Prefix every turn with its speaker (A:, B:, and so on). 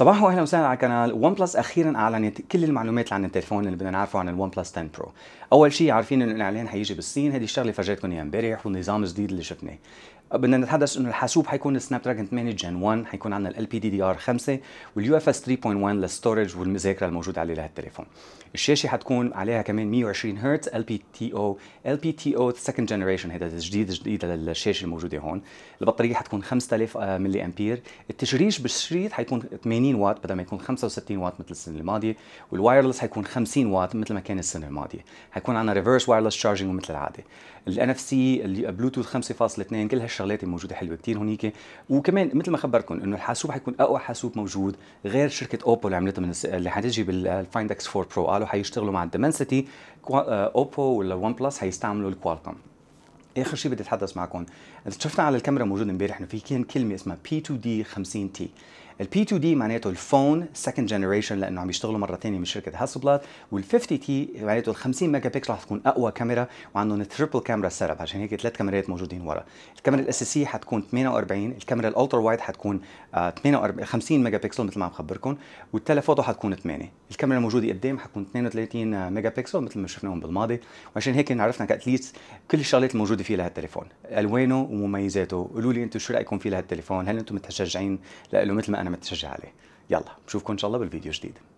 A: صباح واهلا وسهلا على القناه ون بلس اخيرا اعلنت كل المعلومات عن التليفون اللي بدنا نعرفه عن الون بلس 10 برو اول شيء عارفين انه الاعلان حيجي بالصين هذه الشغله فرجيتكم اياها امبارح والنظام الجديد اللي شفناه بدنا نتحدث انه الحاسوب حيكون سناب دراجون 8 جن 1 حيكون عندنا ال بي دي دي ار 5 واليو اف اس 3.1 للستورج والمذاكره الموجوده عليه لهالتليفون الشاشه حتكون عليها كمان 120 هرتز ال بي تي او ال بي تي او سكند جنريشن هذا الجديد الجديد للشاشه الموجوده هون البطاريه حتكون 5000 ملي امبير التشريش بالشريط حيكون 80 80 واط بدل ما يكون 65 واط مثل السنه الماضيه والوايرلس حيكون 50 واط مثل ما كان السنه الماضيه حيكون عندنا ريفرس وايرلس تشارجنج مثل العاده الان اف سي البلوتوث 5.2 كل هالشغلات موجوده حلوه كثير هنيك وكمان مثل ما خبركم انه الحاسوب حيكون اقوى حاسوب موجود غير شركه اوبو اللي عملتها من الس... اللي حتجي بالفايند اكس 4 برو قالوا حيشتغلوا مع الدمنسيتي اوبو آه، ولا ون بلس حيستعملوا الكوالكم اخر شيء بدي اتحدث معكم شفنا على الكاميرا موجود امبارح انه في كلمه اسمها بي 2 دي 50 تي البي 2 دي معناته الفون سكند جنريشن لانه عم يشتغلوا مره ثانيه من شركه هاسبلات وال 50 تي معناته ال 50 ميجا بكسل رح تكون اقوى كاميرا وعندهم تريبل كاميرا سيت اب عشان هيك ثلاث كاميرات موجودين ورا الكاميرا الاساسيه حتكون 48 الكاميرا الالترا وايد حتكون 48 50 ميجا بكسل مثل ما عم خبركم والتلفوتو حتكون 8 الكاميرا الموجوده قدام حتكون 32 ميجا بكسل مثل ما شفناهم بالماضي وعشان هيك عرفنا كاتليست كل الشغلات الموجوده فيه لهالتليفون الوانه ومميزاته قولوا لي انتم شو رايكم فيه لهالتليفون هل انتم متشجعين له مثل ما انا برنامج تشجع عليه يلا بشوفكم ان شاء الله بالفيديو جديد